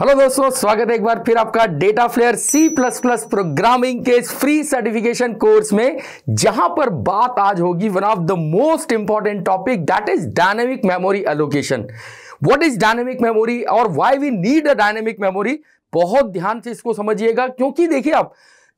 Hello दोस्तों स्वागत है एक बार फिर आपका DataFlair C plus plus programming के फ्री सर्टिफिकेशन कोर्स में जहां पर बात आज होगी one of the most important topic that is dynamic memory allocation what is dynamic memory और why we need a dynamic memory बहुत ध्यान से इसको समझिएगा क्योंकि देखिए आप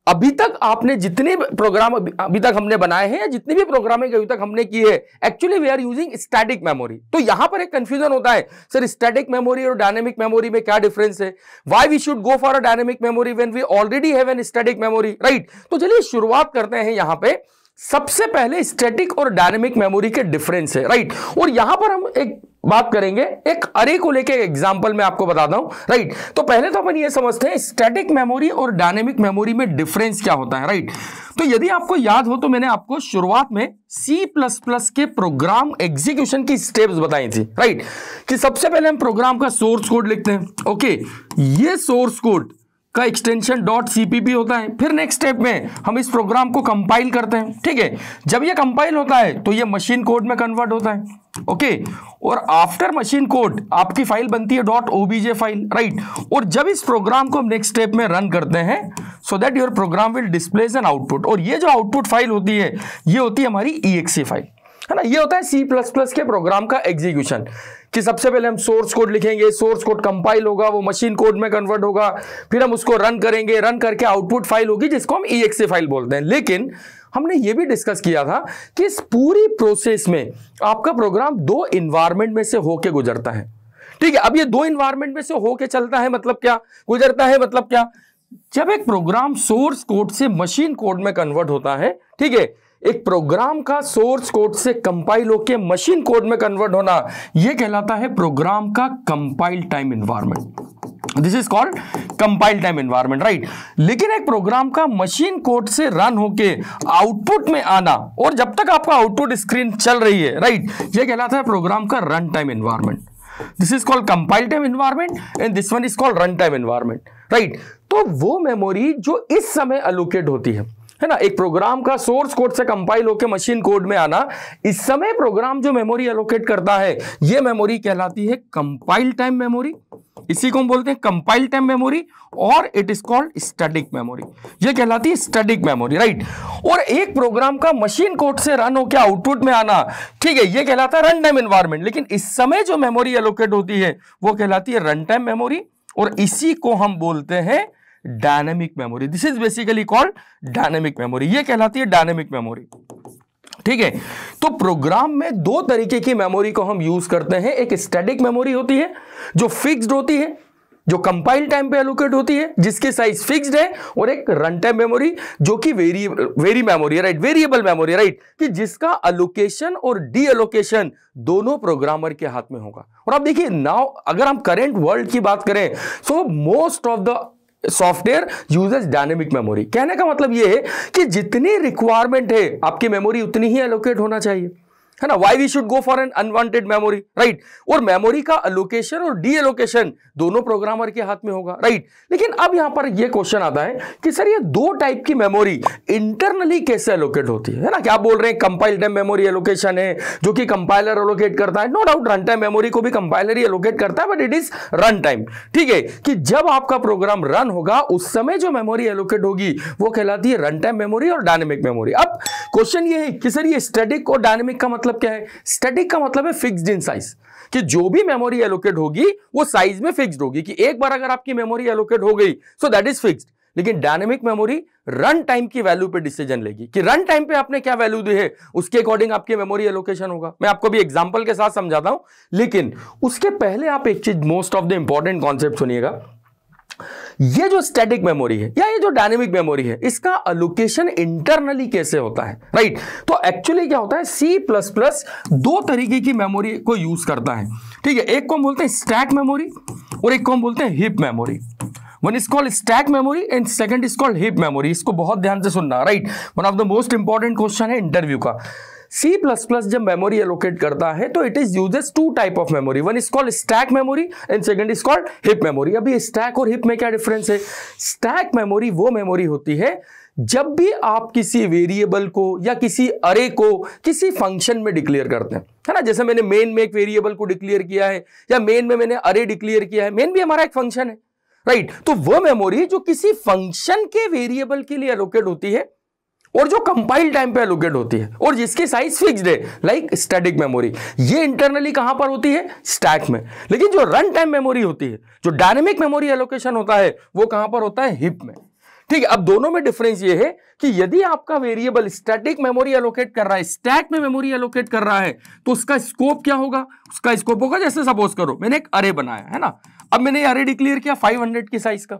अभी तक आपने जितने प्रोग्राम अभी तक हमने बनाए हैं या जितने भी प्रोग्रामिंग अभी तक हमने किए हैं actually we are using static memory तो यहां पर एक कंफ्यूजन होता है सर स्टैटिक मेमोरी और डायनेमिक मेमोरी में क्या डिफरेंस है why we should go for a dynamic memory when we already have an static memory right तो चलिए शुरुआत करते हैं यहां पर सबसे पहले स्टैटिक और डायनेमिक मेमोरी के डिफरेंस है राइट और यहां पर हम एक बात करेंगे एक अरे को लेके एग्जांपल मैं आपको बताता हूं राइट तो पहले तो अपन ये समझते हैं स्टैटिक मेमोरी और डायनेमिक मेमोरी में डिफरेंस क्या होता है राइट तो यदि आपको याद हो तो मैंने आपको शुरुआत में C++ के प्रोग्राम एग्जीक्यूशन की स्टेप्स बताई थी राइट कि सबसे पहले हम प्रोग्राम का सोर्स कोड लिखते हैं ओके ये सोर्स कोड का एक्सटेंशन डॉट सीपीपी होता है फिर नेक्स्ट स्टेप में हम इस प्रोग्राम को कंपाइल करते हैं ठीक है जब ये कंपाइल होता है तो ये मशीन कोड में कन्वर्ट होता है ओके और आफ्टर मशीन कोड आपकी फाइल बनती है डॉट ओबीजे फाइल राइट और जब इस प्रोग्राम को हम नेक्स्ट स्टेप में रन करते हैं so that your program will displays an output और ये जो आउटपुट फाइल होती है ये होती है हमारी ई e फाइल है ना ये होता है सी प्लस प्लस के प्रोग्राम का एग्जीक्यूशन कि सबसे पहले हम सोर्स कोड लिखेंगे सोर्स कोड कंपाइल होगा वो मशीन कोड में कन्वर्ट होगा फिर हम उसको रन करेंगे रन करके आउटपुट फाइल होगी जिसको हम ई फाइल बोलते हैं लेकिन हमने ये भी डिस्कस किया था कि इस पूरी प्रोसेस में आपका प्रोग्राम दो इन्वायरमेंट में से होके गुजरता है ठीक है अब ये दो इन्वायरमेंट में से होके चलता है मतलब क्या गुजरता है मतलब क्या जब एक प्रोग्राम सोर्स कोड से मशीन कोड में कन्वर्ट होता है ठीक है एक प्रोग्राम का सोर्स कोड से कंपाइल होकर मशीन कोड में कन्वर्ट होना यह कहलाता है प्रोग्राम का compile time environment this is called compile time environment right लेकिन एक प्रोग्राम का मशीन कोड से रन होके आउटपुट में आना और जब तक आपका आउटपुट स्क्रीन चल रही है राइट right? यह कहलाता है प्रोग्राम का run time environment this is called compile time environment and this one is called run time environment right तो वो मेमोरी जो इस समय अलोकेट होती है है ना एक प्रोग्राम का सोर्स कोड से कंपाइल होकर मशीन कोड में आना इस समय प्रोग्राम जो मेमोरी एलोकेट करता है ये मेमोरी कहलाती है कंपाइल टाइम मेमोरी इसी को हम बोलते हैं कंपाइल टाइम मेमोरी और it is called static memory ये कहलाती है स्टडिक मेमोरी राइट और एक प्रोग्राम का मशीन कोड से रन होकर आउटपुट में आना ठीक है ये कहलाता है रन टाइम एनवायरमेंट लेकिन इस समय जो मेमोरी एलोकेट होती है वो कहलाती है रन टाइम मेमोरी और इसी को हम बोलते हैं dynamic memory this is basically called dynamic memory ये कहलाती है डायनेमिक मेमोरी ठीक है तो प्रोग्राम में दो तरीके की मेमोरी को हम यूज करते हैं एक स्टैटिक मेमोरी होती है जो फिक्स्ड होती है जो कंपाइल टाइम पे एलोकेट होती है जिसकी साइज फिक्स्ड है और एक रन टाइम मेमोरी जो कि very very memory right variable memory right कि जिसका अलोकेशन और डी एलोकेशन दोनों प्रोग्रामर के हाथ में होगा और आप देखिए नाउ अगर हम करेंट वर्ल्ड की बात करें so most of the software uses dynamic memory कहने का मतलब यह है कि जितनी रिक्वायरमेंट है आपकी मेमोरी उतनी ही एलोकेट होना चाहिए है ना why we should go for an unwanted memory right और मेमोरी का अलोकेशन और डी एलोकेशन दोनों प्रोग्रामर के हाथ में होगा राइट right? लेकिन अब यहां पर ये क्वेश्चन आता है कि सर ये दो टाइप की मेमोरी इंटरनली कैसे एलोकेट होती है ना क्या बोल रहे हैं कंपाइल टाइम मेमोरी एलोकेशन है जो कि कंपाइलर एलोकेट करता है no doubt run time memory को भी कंपाइलर ही एलोकेट करता है but it is run time ठीक है कि जब आपका प्रोग्राम रन होगा उस समय जो मेमोरी एलोकेट होगी वो कहलाती है रन टाइम मेमोरी और डायनेमिक मेमोरी अब क्वेश्चन ये है कि सर ये स्टेटिक और डायनेमिक का मतलब मतलब क्या है स्टैटिक का मतलब है फिक्स्ड इन साइज कि जो भी मेमोरी एलोकेट होगी वो साइज में फिक्स्ड होगी कि एक बार अगर आपकी मेमोरी एलोकेट हो गई सो दैट इज फिक्स्ड लेकिन डायनेमिक मेमोरी रन टाइम की वैल्यू पे डिसीजन लेगी कि रन टाइम पे आपने क्या वैल्यू दी है उसके अकॉर्डिंग आपकी मेमोरी एलोकेशन होगा मैं आपको भी एग्जांपल के साथ समझाता हूं लेकिन उसके पहले आप एक चीज most of the important concept सुनिएगा ये जो स्टैटिक मेमोरी है या ये जो डायनेमिक मेमोरी है इसका अलोकेशन इंटरनली कैसे होता है राइट तो एक्चुअली क्या होता है सी प्लस प्लस दो तरीके की मेमोरी को यूज करता है ठीक है एक को हम बोलते हैं स्टैक मेमोरी और एक को हम बोलते हैं heap memory one is called stack memory and second is called heap memory इसको बहुत ध्यान से सुनना right one of the most important question है इंटरव्यू का सी प्लस प्लस जब मेमोरी एलोकेट करता है तो it is uses two type of memory one is called stack memory and second is called heap memory अभी stack और heap में क्या डिफरेंस है स्टैक मेमोरी वो मेमोरी होती है जब भी आप किसी वेरिएबल को या किसी अरे को किसी फंक्शन में डिक्लेयर करते हैं है ना जैसे मैंने मेन में एक वेरिएबल को डिक्लेयर किया है या मेन में मैंने अरे डिक्लेयर किया है मेन भी हमारा एक फंक्शन है राइट right. तो वो मेमोरी जो किसी फंक्शन के वेरिएबल के लिए एलोकेट होती है और जो कंपाइल टाइम पे एलोकेट होती है और जिसकी साइज फिक्स्ड है लाइक स्टैटिक मेमोरी ये इंटरनली कहां पर होती है स्टैक में लेकिन जो रन टाइम मेमोरी होती है जो डायनेमिक मेमोरी एलोकेशन होता है वो कहां पर होता है हिप में ठीक है अब दोनों में डिफरेंस ये है कि यदि आपका वेरिएबल स्टैटिक मेमोरी एलोकेट कर रहा है स्टैक में मेमोरी एलोकेट कर रहा है तो उसका स्कोप क्या होगा उसका स्कोप होगा जैसे सपोज करो मैंने एक अरे बनाया है ना अब मैंने अरे डिक्लेयर किया 500 की साइज का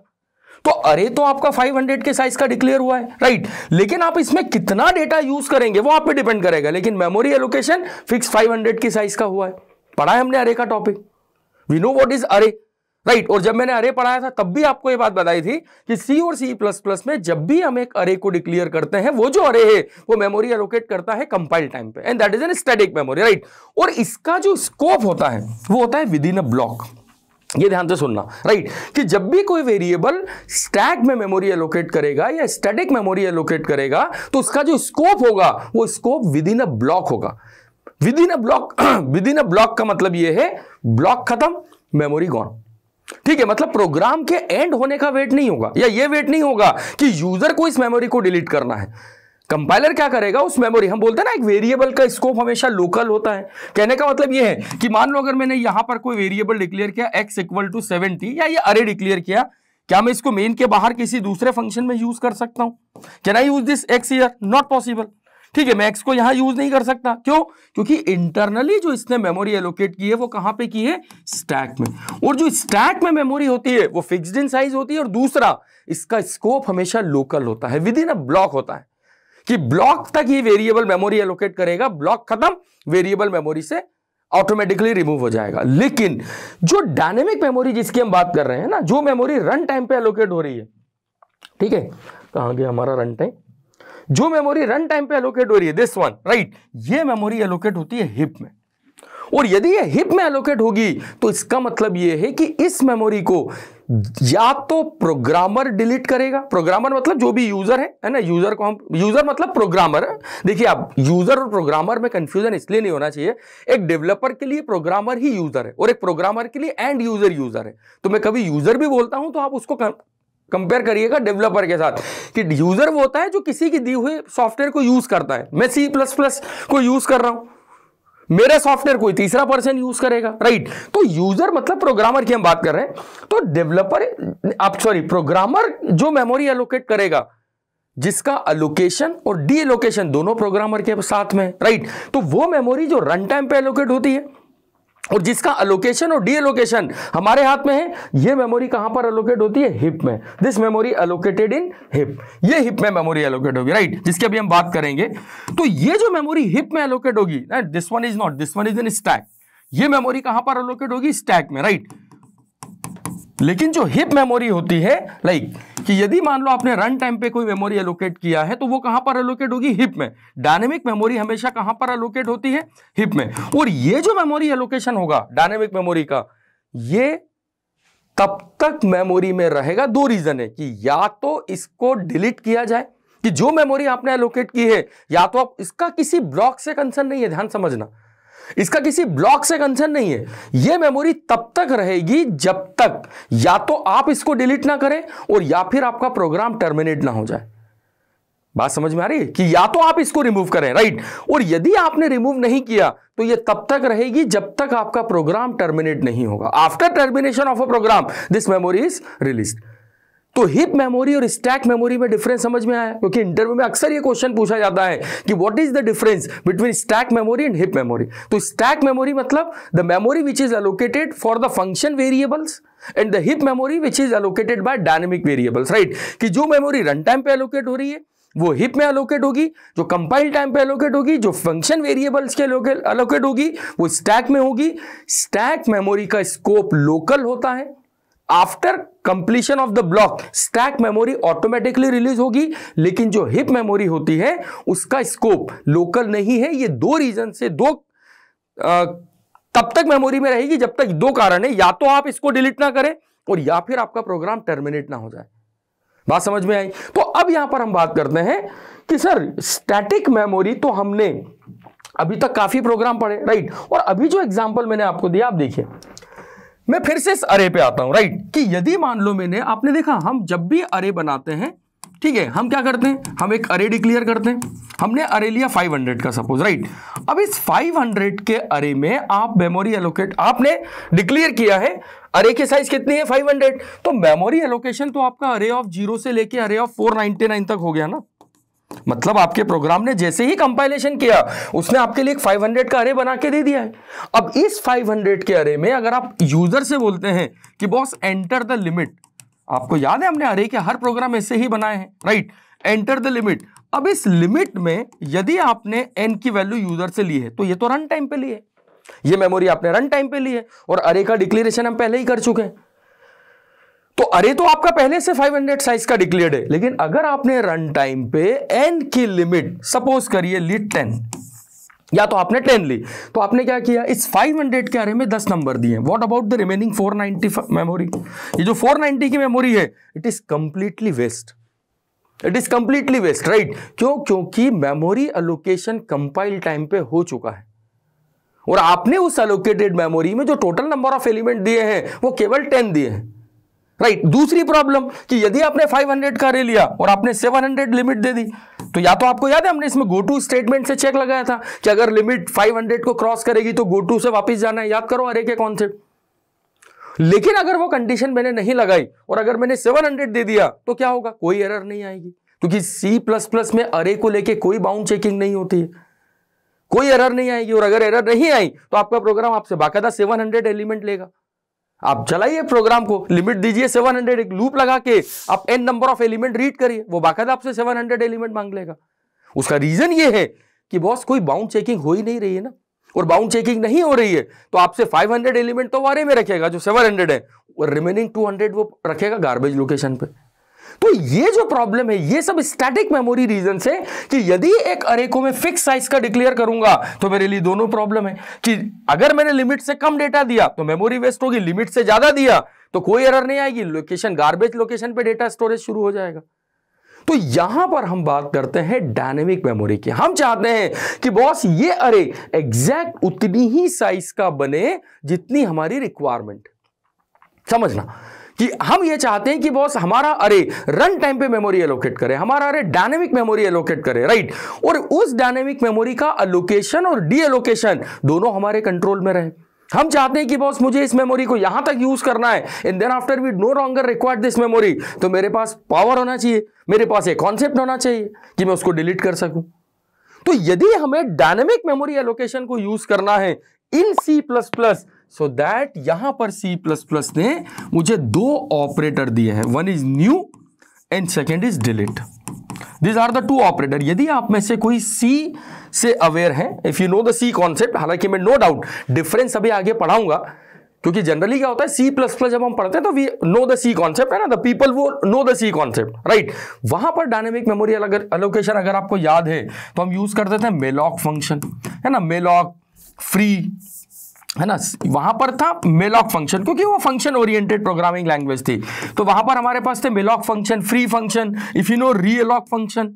तो अरे तो आपका 500 के साइज का डिक्लेयर हुआ है राइट लेकिन आप इसमें कितना डेटा यूज करेंगे वो आप पे डिपेंड करेगा लेकिन मेमोरी एलोकेशन फिक्स 500 के साइज का हुआ है पढ़ा है हमने अरे का topic we know what is array right और जब मैंने अरे पढ़ाया था तब भी आपको ये बात बताई थी कि सी और सी प्लस प्लस में जब भी हम एक अरे को डिक्लेयर करते हैं वो जो अरे है वो मेमोरी एलोकेट करता है कंपाइल टाइम पे and that is an static memory right और इसका जो स्कोप होता है वो होता है विद इन अ ब्लॉक ये ध्यान से सुनना राइट कि जब भी कोई वेरिएबल स्टैक में मेमोरी एलोकेट करेगा या स्टैटिक मेमोरी एलोकेट करेगा तो उसका जो स्कोप होगा वो scope within a block होगा within a block within a block का मतलब ये है ब्लॉक खत्म मेमोरी गॉन ठीक है मतलब प्रोग्राम के एंड होने का वेट नहीं होगा या ये वेट नहीं होगा कि यूजर को इस मेमोरी को डिलीट करना है कंपाइलर क्या करेगा उस मेमोरी हम बोलते हैं ना एक वेरिएबल का स्कोप हमेशा लोकल होता है कहने का मतलब ये है कि मान लो अगर मैंने यहां पर कोई वेरिएबल डिक्लेयर किया एक्स इक्वल टू सेवेंटी या ये अरे डिक्लेयर किया क्या मैं इसको मेन के बाहर किसी दूसरे फंक्शन में यूज कर सकता हूं can I use this X here not possible ठीक है मैं एक्स को यहां यूज नहीं कर सकता क्यों क्योंकि इंटरनली जो इसने मेमोरी एलोकेट की है वो कहां पे की है स्टैक में और जो स्टैक में मेमोरी होती है वो फिक्स्ड इन साइज होती है और दूसरा इसका स्कोप हमेशा लोकल होता है विद इन अ ब्लॉक होता है कि ब्लॉक तक ही वेरिएबल मेमोरी एलोकेट करेगा ब्लॉक खत्म वेरिएबल मेमोरी से ऑटोमेटिकली रिमूव हो जाएगा लेकिन जो डायनेमिक मेमोरी जिसकी हम बात कर रहे हैं ना जो मेमोरी रन टाइम पे एलोकेट हो रही है ठीक है कहा तो गया हमारा रन टाइम जो मेमोरी रन टाइम पे एलोकेट हो रही है दिस वन राइट ये मेमोरी एलोकेट होती है हिप में और यदि ये हिप में एलोकेट होगी तो इसका मतलब ये है कि इस मेमोरी को या तो प्रोग्रामर डिलीट करेगा प्रोग्रामर मतलब जो भी यूजर है है ना यूजर को हम यूजर मतलब प्रोग्रामर देखिए आप यूजर और प्रोग्रामर में कंफ्यूजन इसलिए नहीं होना चाहिए एक डेवलपर के लिए प्रोग्रामर ही यूजर है और एक प्रोग्रामर के लिए एंड यूजर यूजर है तो मैं कभी यूजर भी बोलता हूं तो आप उसको कंपेयर करिएगा डेवलपर के साथ कि यूजर वो होता है जो किसी की दी हुई सॉफ्टवेयर को यूज करता है मैं सी प्लस प्लस को यूज कर रहा हूं मेरा सॉफ्टवेयर कोई तीसरा पर्सन यूज करेगा राइट तो यूजर मतलब प्रोग्रामर की हम बात कर रहे हैं तो डेवलपर आप सॉरी प्रोग्रामर जो मेमोरी एलोकेट करेगा जिसका अलोकेशन और डी एलोकेशन दोनों प्रोग्रामर के साथ में राइट तो वो मेमोरी जो रन टाइम पे एलोकेट होती है और जिसका अलोकेशन और डी एलोकेशन हमारे हाथ में है ये मेमोरी कहां पर अलोकेट होती है हिप में this memory allocated in heap ये हिप में मेमोरी अलोकेट होगी राइट जिसकी अभी हम बात करेंगे तो ये जो मेमोरी हिप में अलोकेट होगी this one is not this one is in stack ये मेमोरी कहां पर अलोकेट होगी स्टैक में राइट right? लेकिन जो हिप मेमोरी होती है लाइक कि यदि मान लो आपने रन टाइम पे कोई मेमोरी एलोकेट किया है तो वो कहां पर एलोकेट होगी हिप में डायनेमिक मेमोरी हमेशा कहां पर एलोकेट होती है हिप में और ये जो मेमोरी एलोकेशन होगा डायनेमिक मेमोरी का ये तब तक मेमोरी में रहेगा दो रीजन है कि या तो इसको डिलीट किया जाए कि जो मेमोरी आपने एलोकेट की है या तो आप इसका किसी ब्लॉक से कंसर्न नहीं है ध्यान समझना इसका किसी ब्लॉक से कंसर्न नहीं है ये मेमोरी तब तक रहेगी जब तक या तो आप इसको डिलीट ना करें और या फिर आपका प्रोग्राम टर्मिनेट ना हो जाए बात समझ में आ रही है कि या तो आप इसको रिमूव करें राइट और यदि आपने रिमूव नहीं किया तो ये तब तक रहेगी जब तक आपका प्रोग्राम टर्मिनेट नहीं होगा after termination of a program this memory is released तो हिप मेमोरी और स्टैक मेमोरी में डिफरेंस समझ में आया क्योंकि इंटरव्यू में अक्सर ये क्वेश्चन पूछा जाता है कि what is the difference between stack memory and heap memory तो स्टैक मेमोरी मतलब the memory which is allocated for the function variables and the heap memory which is allocated by dynamic variables right कि जो memory run time पे allocate हो रही है वो hip में अलोकेट होगी जो कंपाइल टाइम पे अलोकेट होगी जो फंक्शन वेरिएबल्स के अलोकेट होगी वो स्टैक में होगी स्टैक मेमोरी का स्कोप लोकल होता है after completion of the block stack memory automatically release होगी लेकिन जो हिप मेमोरी होती है उसका स्कोप लोकल नहीं है ये दो रीजन से दो आ, तब तक मेमोरी में रहेगी जब तक दो कारण है या तो आप इसको डिलीट ना करें और या फिर आपका प्रोग्राम टर्मिनेट ना हो जाए बात समझ में आई तो अब यहां पर हम बात करते हैं कि सर स्टैटिक मेमोरी तो हमने अभी तक काफी प्रोग्राम पढ़े राइट और अभी जो एग्जाम्पल मैंने आपको दिया आप देखिए मैं फिर से इस अरे पे आता हूं राइट कि यदि मान लो मैंने आपने देखा हम जब भी अरे बनाते हैं ठीक है हम क्या करते हैं हम एक अरे डिक्लेयर करते हैं हमने अरे लिया 500 का सपोज राइट अब इस 500 के अरे में आप मेमोरी एलोकेट आपने डिक्लेयर किया है अरे के साइज कितनी है 500 तो मेमोरी एलोकेशन तो आपका अरे ऑफ जीरो से लेके अरे ऑफ 499 तक हो गया ना मतलब आपके प्रोग्राम ने जैसे ही कंपाइलेशन किया उसने आपके लिए एक 500 का अरे बना के दे दिया है अब इस 500 के अरे में अगर आप यूजर से बोलते हैं कि बॉस एंटर द लिमिट आपको याद है हमने अरे के हर प्रोग्राम ऐसे ही बनाए हैं राइट एंटर द लिमिट अब इस लिमिट में यदि आपने एन की वैल्यू यूजर से ली है तो ये तो रन टाइम पे ली है ये मेमोरी आपने रन टाइम पे ली है और अरे का डिक्लेरेशन हम पहले ही कर चुके हैं तो अरे तो आपका पहले से 500 साइज का डिक्लेयर्ड है लेकिन अगर आपने रन टाइम पे एन की लिमिट सपोज करिए ली 10 या तो आपने टेन ली तो आपने क्या किया इस 500 के अरे में 10 नंबर दिए what about the remaining 490 memory ये जो 490 की मेमोरी है it is completely waste it is completely waste right क्यों क्योंकि मेमोरी अलोकेशन कंपाइल टाइम पे हो चुका है और आपने उस अलोकेटेड मेमोरी में जो टोटल नंबर ऑफ एलिमेंट दिए हैं वो केवल टेन दिए हैं राइट right. दूसरी प्रॉब्लम कि यदि आपने 500 का रे लिया और आपने 700 लिमिट दे दी तो या तो आपको याद है हमने इसमें गो टू स्टेटमेंट से चेक लगाया था कि अगर लिमिट 500 को क्रॉस करेगी तो गो टू से वापस जाना है याद करो अरे के कॉन्सेप्ट लेकिन अगर वो कंडीशन मैंने नहीं लगाई और अगर मैंने सेवन दे दिया तो क्या होगा कोई एरर नहीं आएगी क्योंकि सी प्लस प्लस में अरे को लेकर कोई बाउंड चेकिंग नहीं होती है कोई एरर नहीं आएगी और अगर एरर नहीं आई तो आपका प्रोग्राम आपसे बाकायदा सेवन एलिमेंट लेगा आप चलाइए प्रोग्राम को लिमिट दीजिए 700 एक लूप लगा के आप n number of element read करिए वो बाकायदा आपसे 700 एलिमेंट मांग लेगा उसका रीजन ये है कि बॉस कोई बाउंड चेकिंग हो ही नहीं रही है ना और बाउंड चेकिंग नहीं हो रही है तो आपसे 500 एलिमेंट तो वारे में रखेगा जो 700 है और रिमेनिंग 200 वो रखेगा गार्बेज लोकेशन पर तो ये जो प्रॉब्लम है ये सब स्टैटिक मेमोरी रीजन से कि यदि एक अरे को मैं फिक्स साइज का डिक्लेयर करूंगा तो मेरे लिए दोनों प्रॉब्लम है कि अगर मैंने लिमिट से कम डेटा दिया तो मेमोरी वेस्ट होगी लिमिट से ज्यादा दिया तो कोई एरर नहीं आएगी लोकेशन गार्बेज लोकेशन पे डेटा स्टोरेज शुरू हो जाएगा तो यहां पर हम बात करते हैं डायनेमिक मेमोरी की हम चाहते हैं कि बॉस ये अरे एग्जैक्ट उतनी ही साइज का बने जितनी हमारी रिक्वायरमेंट समझना कि हम ये चाहते हैं कि बॉस हमारा अरे रन टाइम पे मेमोरी एलोकेट करे हमारा अरे डायनेमिक मेमोरी एलोकेट करे राइट और उस डायनेमिक मेमोरी का अलोकेशन और डी एलोकेशन दोनों हमारे कंट्रोल में रहे हम चाहते हैं कि बॉस मुझे इस मेमोरी को यहां तक यूज करना है and then after we no longer required this memory तो मेरे पास पावर होना चाहिए मेरे पास एक कॉन्सेप्ट होना चाहिए कि मैं उसको डिलीट कर सकूं तो यदि हमें डायनेमिक मेमोरी एलोकेशन को यूज करना है in C plus plus so that यहां पर सी प्लस प्लस ने मुझे दो ऑपरेटर दिए हैं one is new and second is delete these are the two operator यदि आप में से कोई सी से अवेयर है if you know the C concept हालांकि मैं नो डाउट डिफरेंस अभी आगे पढ़ाऊंगा क्योंकि जनरली क्या होता है सी प्लस प्लस जब हम पढ़ते हैं तो we know the C concept है ना द पीपल वो know the C concept right वहां पर डायनेमिक मेमोरी अगर अलोकेशन अगर आपको याद है तो हम यूज करते थे मेलॉक फंक्शन है ना मेलॉक फ्री है ना वहां पर था मेलॉक फंक्शन क्योंकि वो फंक्शन ओरिएंटेड प्रोग्रामिंग लैंग्वेज थी तो वहां पर हमारे पास थे malloc function free function if you know realloc function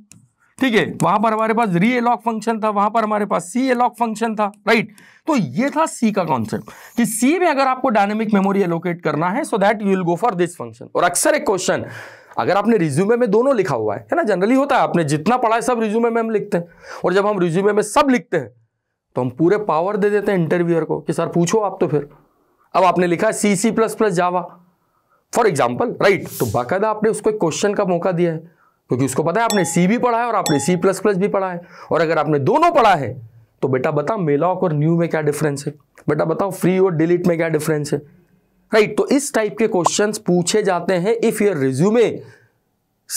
ठीक है वहां पर हमारे पास री एलॉक फंक्शन था वहां पर हमारे पास सी एलॉक फंक्शन था राइट तो ये था सी का कॉन्सेप्ट कि सी में अगर आपको डायनेमिक मेमोरी एलोकेट करना है so that you will go for this function और अक्सर एक क्वेश्चन अगर आपने रिज्यूमे में दोनों लिखा हुआ है है ना जनरली होता है आपने जितना पढ़ा है सब रिज्यूमे में हम लिखते हैं और जब हम रिज्यूमे में सब लिखते हैं तो हम पूरे पावर दे देते हैं इंटरव्यूअर को कि सर पूछो आप तो फिर अब आपने लिखा C C plus plus Java for example right तो बाकायदा आपने उसको एक क्वेश्चन का मौका दिया है क्योंकि उसको पता है आपने सी भी पढ़ा है और आपने सी प्लस प्लस भी पढ़ा है और अगर आपने दोनों पढ़ा है तो बेटा बताओ मेलॉक और न्यू में क्या डिफरेंस है बेटा बताओ फ्री और डिलीट में क्या डिफरेंस है राइट तो इस टाइप के क्वेश्चन पूछे जाते हैं इफ योर रिज्यूमे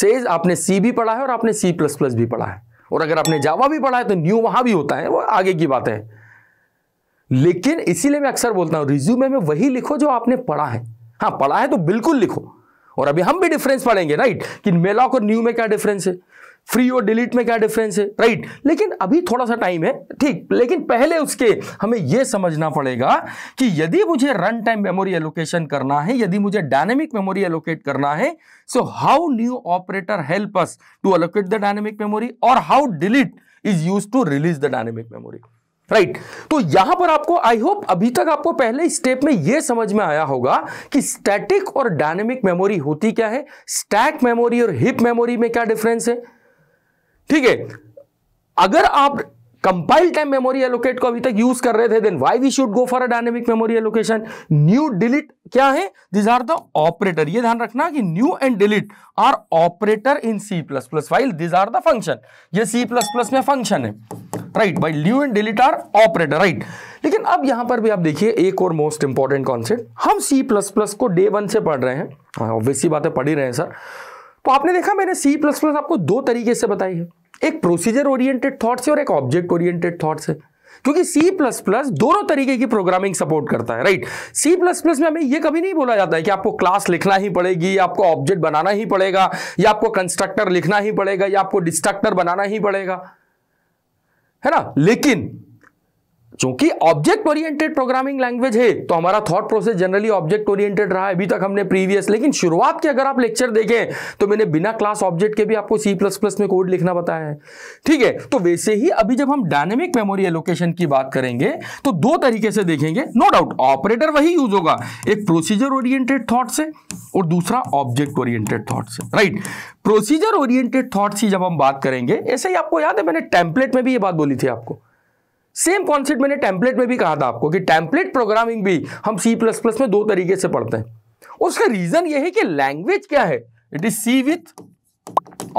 सेज आपने सी भी पढ़ा है और आपने सी प्लस प्लस भी पढ़ा है और अगर आपने जावा भी पढ़ा है तो न्यू वहां भी होता है वो आगे की बातें लेकिन इसीलिए मैं अक्सर बोलता हूं रिज्यूमे में वही लिखो जो आपने पढ़ा है हाँ पढ़ा है तो बिल्कुल लिखो और अभी हम भी डिफरेंस पढ़ेंगे राइट कि मेलॉक और न्यू में क्या डिफरेंस है फ्री और डिलीट में क्या डिफरेंस है राइट लेकिन अभी थोड़ा सा टाइम है ठीक लेकिन पहले उसके हमें यह समझना पड़ेगा कि यदि मुझे रन टाइम मेमोरी एलोकेशन करना है यदि मुझे डायनेमिक मेमोरी एलोकेट करना है so how new operator help us to allocate the dynamic memory और how delete is use to release the dynamic memory right right. तो यहां पर आपको आई होप अभी तक आपको पहले स्टेप में यह समझ में आया होगा कि स्टैटिक और डायनेमिक मेमोरी होती क्या है स्टैक मेमोरी और हिप मेमोरी में क्या डिफरेंस है ठीक है अगर आप कंपाइल टाइम मेमोरी एलोकेट को अभी तक यूज कर रहे थे then why we should go for a dynamic memory allocation new delete क्या है दिस आर द ऑपरेटर ये ध्यान रखना कि new and delete are operator in C plus plus file this are the function ये सी प्लस प्लस में function है right by new and delete are operator right लेकिन अब यहां पर भी आप देखिए एक और मोस्ट इंपॉर्टेंट कॉन्सेप्ट हम सी प्लस प्लस को डे वन से पढ़ रहे हैं ऑब्वियसली हाँ, बातें पढ़ ही रहे हैं सर तो आपने देखा मैंने सी प्लस प्लस आपको दो तरीके से बताई है एक प्रोसीजर ओरिएंटेड थॉट से और एक ऑब्जेक्ट ओरिएंटेड थॉट से क्योंकि C दोनों तरीके की प्रोग्रामिंग सपोर्ट करता है राइट C में हमें यह कभी नहीं बोला जाता है कि आपको क्लास लिखना ही पड़ेगी आपको ऑब्जेक्ट बनाना ही पड़ेगा या आपको कंस्ट्रक्टर लिखना ही पड़ेगा या आपको डिस्ट्रक्टर बनाना ही पड़ेगा है ना लेकिन चूंकि ऑब्जेक्ट ओरिएंटेड प्रोग्रामिंग लैंग्वेज है तो हमारा thought process generally object oriented रहा है अभी तक हमने प्रीवियस लेकिन शुरुआत के अगर आप लेक्चर देखें तो मैंने बिना क्लास ऑब्जेक्ट के भी आपको सी प्लस प्लस में कोड लिखना बताया है ठीक है तो वैसे ही अभी जब हम डायनेमिक मेमोरी एलोकेशन की बात करेंगे तो दो तरीके से देखेंगे नो डाउट ऑपरेटर वही यूज होगा एक प्रोसीजर ओरिएंटेड थॉट से और दूसरा ऑब्जेक्ट ओरिएंटेड थॉट से राइट प्रोसीजर ओरिएंटेड थॉट्स से जब हम बात करेंगे ऐसे ही आपको याद है मैंने टेम्पलेट में भी ये बात बोली थी आपको सेम कॉन्सेप्ट मैंने टेम्पलेट में भी कहा था आपको कि टेम्पलेट प्रोग्रामिंग भी हम सी प्लस प्लस में दो तरीके से पढ़ते हैं उसका रीजन यह है कि लैंग्वेज क्या है it is C with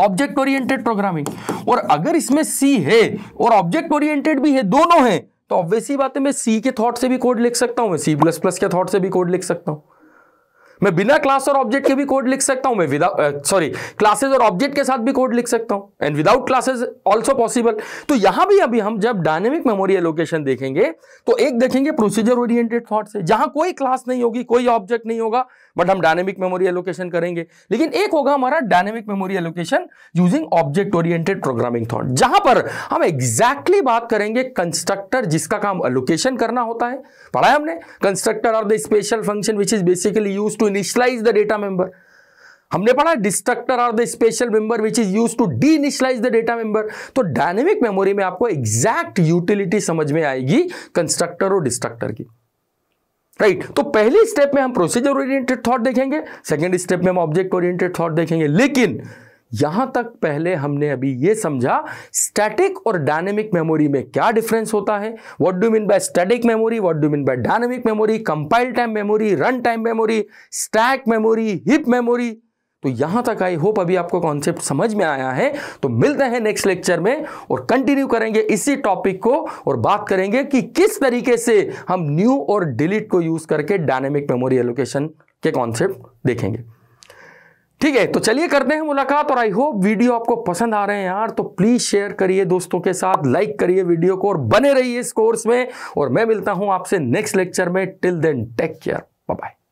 object oriented programming और अगर इसमें सी है और ऑब्जेक्ट ओरिएंटेड भी है दोनों है तो ऑब्वियसली बात है मैं सी के थॉट से भी कोड लिख सकता हूं मैं सी प्लस प्लस के थॉट से भी कोड लिख सकता हूं मैं बिना क्लास और ऑब्जेक्ट के भी कोड लिख सकता हूं मैं विदाउट सॉरी क्लासेस और ऑब्जेक्ट के साथ भी कोड लिख सकता हूं and without classes also possible तो यहां भी अभी हम जब डायनेमिक मेमोरी एलोकेशन देखेंगे तो एक देखेंगे प्रोसीजर ओरिएंटेड थॉट से जहां कोई क्लास नहीं होगी कोई ऑब्जेक्ट नहीं होगा बट हम डायनेमिक मेमोरी एलोकेशन करेंगे लेकिन एक होगा हमारा dynamic memory allocation using object oriented programming thought जहां पर हम एग्जैक्टली बात करेंगे कंस्ट्रक्टर जिसका काम एलोकेशन करना होता है पढ़ा है हमने constructor are the special function which is basically use to initialize the data member हमने पढ़ा destructor are the special member which is use to deinitialize the data member तो डायनेमिक मेमोरी में आपको एग्जैक्ट यूटिलिटी समझ में आएगी constructor और destructor की राइट right. तो पहले स्टेप में हम प्रोसीजर ओरिएंटेड थॉट देखेंगे सेकेंड स्टेप में हम ऑब्जेक्ट ओरिएंटेड थॉट देखेंगे लेकिन यहां तक पहले हमने अभी ये समझा स्टैटिक और डायनेमिक मेमोरी में क्या डिफरेंस होता है what do mean by static memory what do mean by dynamic memory compile time memory run time memory stack memory heap memory तो यहां तक आई होप अभी आपको कॉन्सेप्ट समझ में आया है तो मिलते हैं नेक्स्ट लेक्चर में और कंटिन्यू करेंगे इसी टॉपिक को और बात करेंगे कि किस तरीके से हम न्यू और डिलीट को यूज करके डायनेमिक मेमोरी एलोकेशन के कॉन्सेप्ट देखेंगे ठीक है तो चलिए करते हैं मुलाकात और आई होप वीडियो आपको पसंद आ रहे हैं यार तो प्लीज शेयर करिए दोस्तों के साथ लाइक करिए वीडियो को और बने रहिए इस कोर्स में और मैं मिलता हूं आपसे नेक्स्ट लेक्चर में till then take care bye